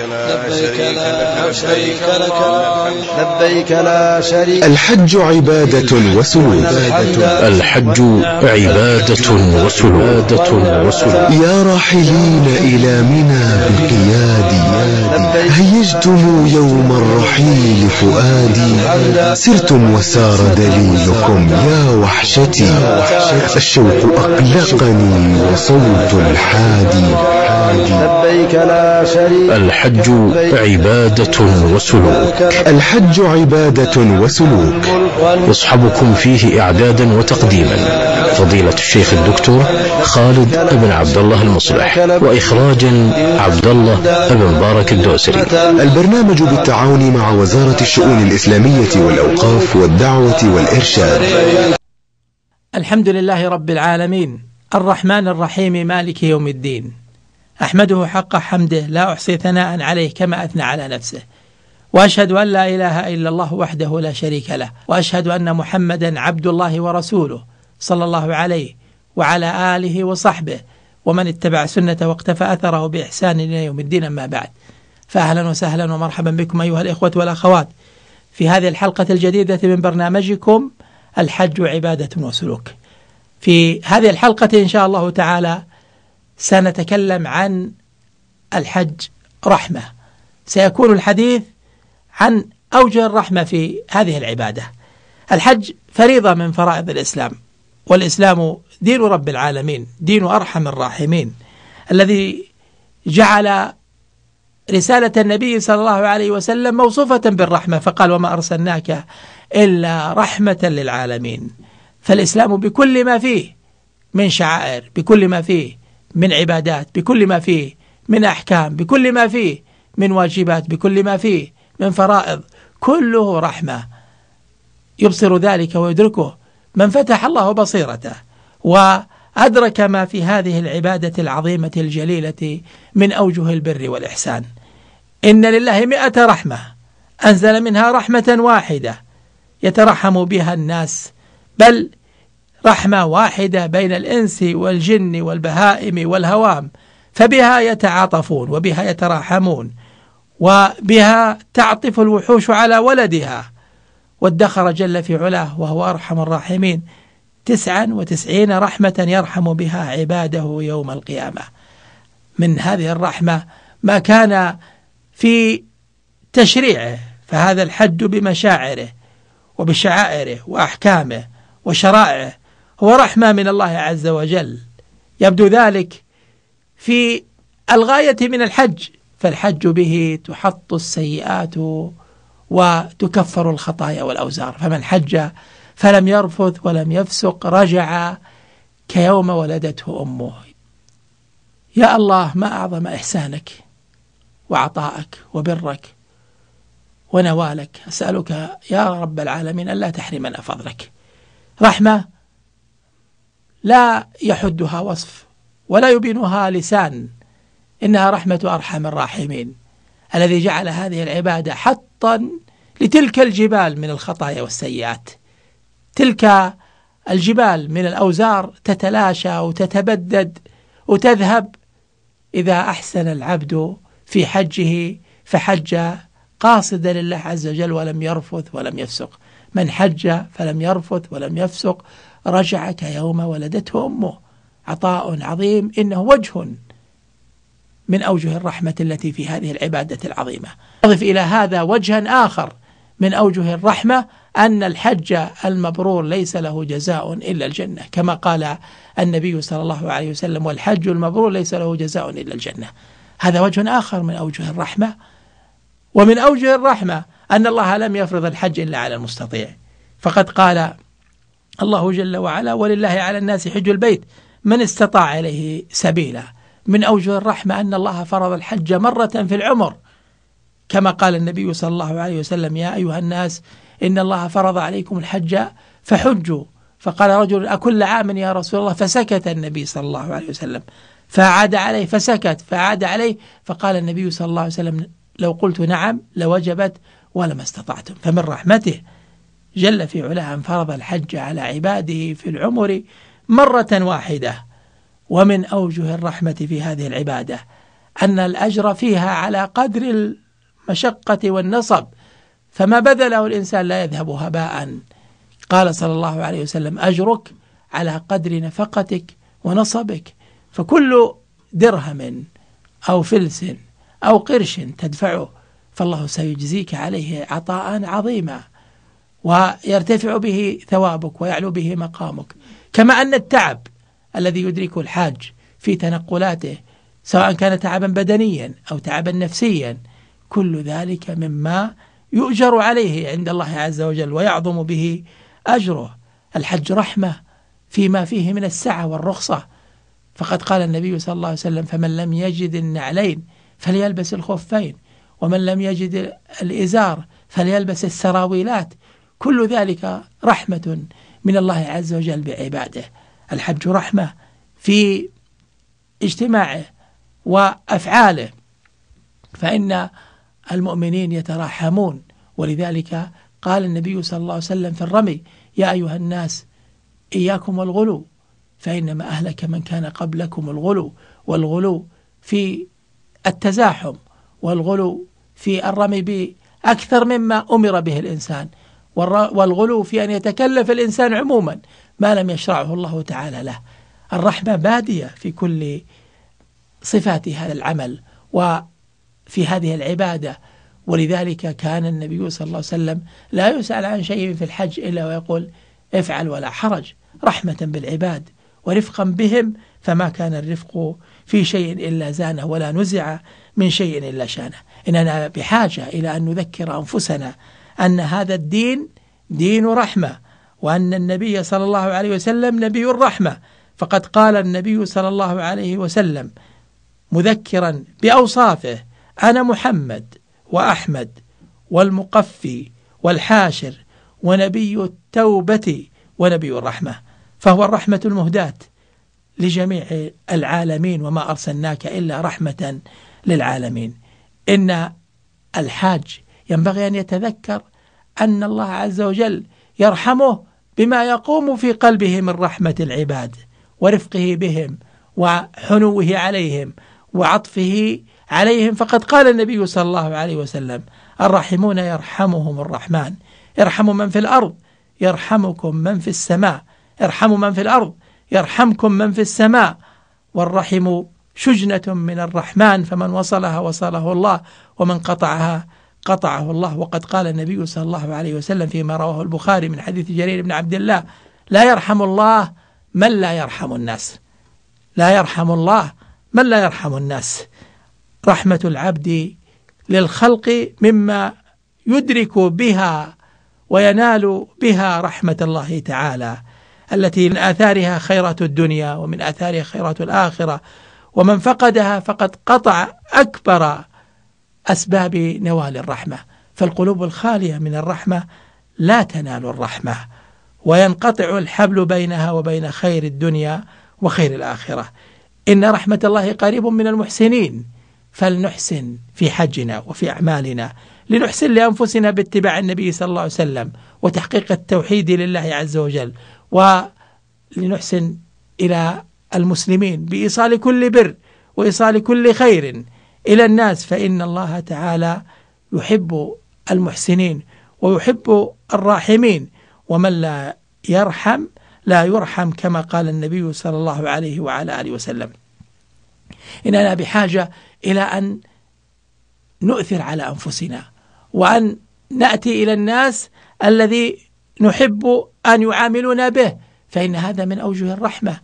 لبيك لا شريك لك الحج عبادة وسلوك الحج عبادة وسلوك يا راحلين إلى منى بقيادي هيجتم يوم الرحيل فؤادي سرتم وسار دليلكم يا وحشتي الشوق أقلقني وصوت الحادي لبيك لا شريك الحج عبادة وسلوك الحج عبادة وسلوك يصحبكم فيه إعدادا وتقديما فضيلة الشيخ الدكتور خالد بن عبد الله المصلح وإخراجا عبد الله بن بارك الدوسري البرنامج بالتعاون مع وزارة الشؤون الإسلامية والأوقاف والدعوة والإرشاد الحمد لله رب العالمين الرحمن الرحيم مالك يوم الدين أحمده حق حمده لا أحصي ثناء عليه كما أثنى على نفسه واشهد ان لا اله الا الله وحده لا شريك له واشهد ان محمدا عبد الله ورسوله صلى الله عليه وعلى اله وصحبه ومن اتبع سنته واقتفى اثره باحسان الى يوم الدين اما بعد فاهلا وسهلا ومرحبا بكم ايها الاخوه والاخوات في هذه الحلقه الجديده من برنامجكم الحج عباده وسلوك في هذه الحلقه ان شاء الله تعالى سنتكلم عن الحج رحمة سيكون الحديث عن أوجه الرحمة في هذه العبادة الحج فريضة من فرائض الإسلام والإسلام دين رب العالمين دين أرحم الراحمين الذي جعل رسالة النبي صلى الله عليه وسلم موصوفة بالرحمة فقال وما أرسلناك إلا رحمة للعالمين فالإسلام بكل ما فيه من شعائر بكل ما فيه من عبادات بكل ما فيه من أحكام بكل ما فيه من واجبات بكل ما فيه من فرائض كله رحمة يبصر ذلك ويدركه من فتح الله بصيرته وأدرك ما في هذه العبادة العظيمة الجليلة من أوجه البر والإحسان إن لله مئة رحمة أنزل منها رحمة واحدة يترحم بها الناس بل رحمة واحدة بين الإنس والجن والبهائم والهوام فبها يتعاطفون وبها يتراحمون وبها تعطف الوحوش على ولدها وادخر جل في علاه وهو أرحم الراحمين تسعا وتسعين رحمة يرحم بها عباده يوم القيامة من هذه الرحمة ما كان في تشريعه فهذا الحد بمشاعره وبشعائره وأحكامه وشرائعه هو رحمة من الله عز وجل يبدو ذلك في الغاية من الحج فالحج به تحط السيئات وتكفر الخطايا والأوزار فمن حج فلم يرفث ولم يفسق رجع كيوم ولدته أمه يا الله ما أعظم إحسانك وعطائك وبرك ونوالك أسألك يا رب العالمين ألا تحرمنا فضلك رحمة لا يحدها وصف ولا يبينها لسان إنها رحمة أرحم الراحمين الذي جعل هذه العبادة حطا لتلك الجبال من الخطايا والسيئات تلك الجبال من الأوزار تتلاشى وتتبدد وتذهب إذا أحسن العبد في حجه فحج قاصدا لله عز وجل ولم يرفث ولم يفسق من حج فلم يرفث ولم يفسق رجعك يوم ولدته أمه عطاء عظيم إنه وجه من أوجه الرحمة التي في هذه العبادة العظيمة أضف إلى هذا وجها آخر من أوجه الرحمة أن الحج المبرور ليس له جزاء إلا الجنة كما قال النبي صلى الله عليه وسلم والحج المبرور ليس له جزاء إلا الجنة هذا وجه آخر من أوجه الرحمة ومن أوجه الرحمة أن الله لم يفرض الحج إلا على المستطيع فقد قال الله جل وعلا ولله على الناس حج البيت من استطاع إليه سبيلا من أوجه الرحمة أن الله فرض الحج مرة في العمر كما قال النبي صلى الله عليه وسلم يا أيها الناس إن الله فرض عليكم الحج فحجوا فقال رجل أكل عام يا رسول الله فسكت النبي صلى الله عليه وسلم فعاد عليه فسكت فعاد عليه فقال النبي صلى الله عليه وسلم لو قلت نعم لوجبت ولما استطعتم فمن رحمته جل في علاه أن فرض الحج على عباده في العمر مرة واحدة ومن أوجه الرحمة في هذه العبادة أن الأجر فيها على قدر المشقة والنصب فما بذله الإنسان لا يذهب هباء قال صلى الله عليه وسلم أجرك على قدر نفقتك ونصبك فكل درهم أو فلس أو قرش تدفعه فالله سيجزيك عليه عطاء عظيما ويرتفع به ثوابك ويعلو به مقامك كما أن التعب الذي يدركه الحاج في تنقلاته سواء كان تعبا بدنيا أو تعبا نفسيا كل ذلك مما يؤجر عليه عند الله عز وجل ويعظم به أجره الحج رحمة فيما فيه من السعة والرخصة فقد قال النبي صلى الله عليه وسلم فمن لم يجد النعلين فليلبس الخفين ومن لم يجد الإزار فليلبس السراويلات كل ذلك رحمة من الله عز وجل بعباده الحج رحمة في اجتماعه وأفعاله فإن المؤمنين يتراحمون ولذلك قال النبي صلى الله عليه وسلم في الرمي يا أيها الناس إياكم والغلو فإنما أهلك من كان قبلكم الغلو والغلو في التزاحم والغلو في الرمي بأكثر مما أمر به الإنسان والغلو في أن يتكلف الإنسان عموما ما لم يشرعه الله تعالى له الرحمة بادية في كل صفات هذا العمل وفي هذه العبادة ولذلك كان النبي صلى الله عليه وسلم لا يسأل عن شيء في الحج إلا ويقول افعل ولا حرج رحمة بالعباد ورفقا بهم فما كان الرفق في شيء إلا زانه ولا نزع من شيء إلا شانه إننا بحاجة إلى أن نذكر أنفسنا أن هذا الدين دين رحمة وأن النبي صلى الله عليه وسلم نبي الرحمة فقد قال النبي صلى الله عليه وسلم مذكرا بأوصافه أنا محمد وأحمد والمقفي والحاشر ونبي التوبة ونبي الرحمة فهو الرحمة المهداة لجميع العالمين وما أرسلناك إلا رحمة للعالمين إن الحاج ينبغي أن يتذكر أن الله عز وجل يرحمه بما يقوم في قلبه من رحمة العباد ورفقه بهم وحنوه عليهم وعطفه عليهم فقد قال النبي صلى الله عليه وسلم الراحمون يرحمهم الرحمن ارحموا من في الأرض يرحمكم من في السماء ارحموا من في الأرض يرحمكم من في السماء والرحم شجنة من الرحمن فمن وصلها وصله الله ومن قطعها قطعه الله وقد قال النبي صلى الله عليه وسلم فيما رواه البخاري من حديث جرير بن عبد الله لا يرحم الله من لا يرحم الناس لا يرحم الله من لا يرحم الناس رحمة العبد للخلق مما يدرك بها وينال بها رحمة الله تعالى التي من آثارها خيرات الدنيا ومن آثارها خيرات الآخرة ومن فقدها فقد قطع أكبر أسباب نوال الرحمة فالقلوب الخالية من الرحمة لا تنال الرحمة وينقطع الحبل بينها وبين خير الدنيا وخير الآخرة إن رحمة الله قريب من المحسنين فلنحسن في حجنا وفي أعمالنا لنحسن لأنفسنا باتباع النبي صلى الله عليه وسلم وتحقيق التوحيد لله عز وجل ولنحسن إلى المسلمين بإيصال كل بر وإيصال كل خير إلى الناس فإن الله تعالى يحب المحسنين ويحب الراحمين ومن لا يرحم لا يرحم كما قال النبي صلى الله عليه وعلى آله وسلم إننا بحاجة إلى أن نؤثر على أنفسنا وأن نأتي إلى الناس الذي نحب أن يعاملونا به فإن هذا من أوجه الرحمة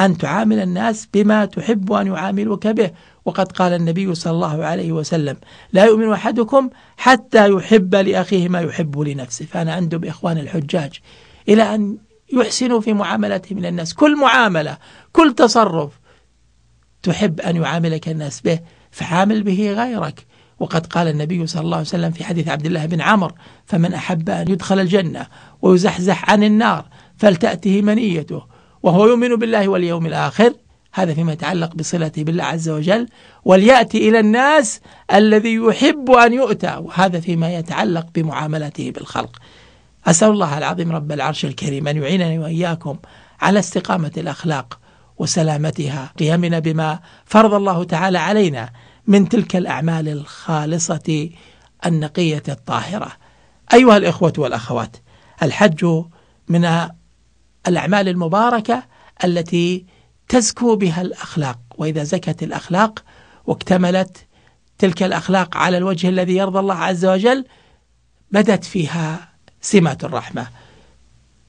أن تعامل الناس بما تحب أن يعاملوك به وقد قال النبي صلى الله عليه وسلم لا يؤمن أحدكم حتى يحب لأخيه ما يحب لنفسه فأنا أندب إخوان الحجاج إلى أن يحسنوا في معاملتهم للناس كل معاملة كل تصرف تحب أن يعاملك الناس به فعامل به غيرك وقد قال النبي صلى الله عليه وسلم في حديث عبد الله بن عمر فمن أحب أن يدخل الجنة ويزحزح عن النار فلتأته منيته وهو يؤمن بالله واليوم الآخر هذا فيما يتعلق بصلته بالله عز وجل وليأتي إلى الناس الذي يحب أن يؤتى وهذا فيما يتعلق بمعاملته بالخلق أسأل الله العظيم رب العرش الكريم أن يعينني وإياكم على استقامة الأخلاق وسلامتها قيامنا بما فرض الله تعالى علينا من تلك الأعمال الخالصة النقية الطاهرة أيها الإخوة والأخوات الحج من الأعمال المباركة التي تزكو بها الأخلاق وإذا زكت الأخلاق واكتملت تلك الأخلاق على الوجه الذي يرضى الله عز وجل بدت فيها سمات الرحمة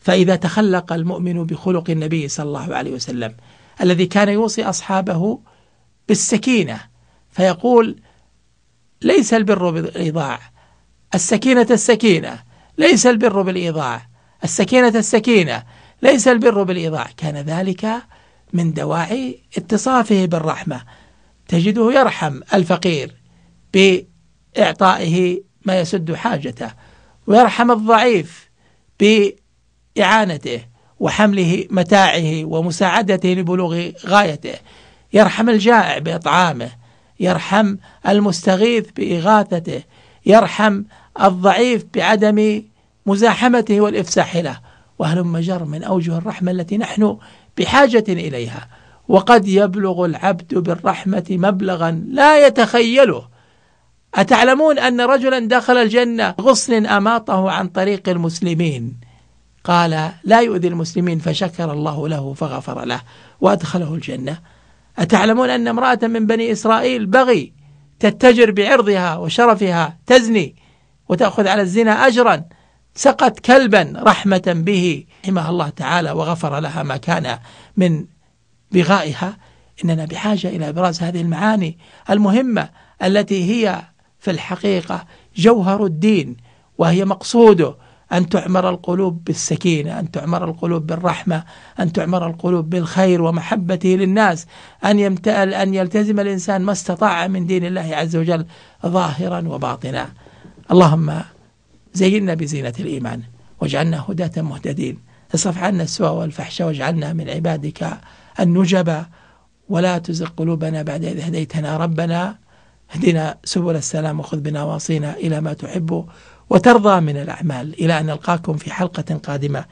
فإذا تخلق المؤمن بخلق النبي صلى الله عليه وسلم الذي كان يوصي أصحابه بالسكينة فيقول ليس البر بالإيضاع السكينة السكينة ليس البر بالإيضاع السكينة السكينة ليس البر بالإيضاع كان ذلك من دواعي اتصافه بالرحمة تجده يرحم الفقير بإعطائه ما يسد حاجته ويرحم الضعيف بإعانته وحمله متاعه ومساعدته لبلوغ غايته يرحم الجائع بإطعامه يرحم المستغيث بإغاثته يرحم الضعيف بعدم مزاحمته والإفساح له وهلم جر من أوجه الرحمة التي نحن بحاجة إليها وقد يبلغ العبد بالرحمة مبلغا لا يتخيله أتعلمون أن رجلا دخل الجنة غصن أماطه عن طريق المسلمين قال لا يؤذي المسلمين فشكر الله له فغفر له وأدخله الجنة أتعلمون أن امرأة من بني إسرائيل بغي تتجر بعرضها وشرفها تزني وتأخذ على الزنا أجرا سقت كلبا رحمة به رحمها الله تعالى وغفر لها ما كان من بغائها إننا بحاجة إلى إبراز هذه المعاني المهمة التي هي في الحقيقة جوهر الدين وهي مقصوده أن تعمر القلوب بالسكينة أن تعمر القلوب بالرحمة أن تعمر القلوب بالخير ومحبته للناس أن, يمتأل أن يلتزم الإنسان ما استطاع من دين الله عز وجل ظاهرا وباطنا اللهم زينا بزينة الإيمان واجعلنا هداة مهتدين اصرف عنا السوء والفحشاء واجعلنا من عبادك النجبة ولا تزغ قلوبنا بعد إذ هديتنا ربنا اهدنا سبل السلام وخذ بنواصينا إلى ما تحب وترضى من الأعمال إلى أن نلقاكم في حلقة قادمة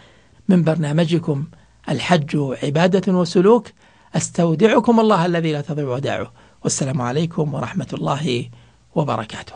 من برنامجكم الحج عبادة وسلوك استودعكم الله الذي لا تضيع وداعه والسلام عليكم ورحمة الله وبركاته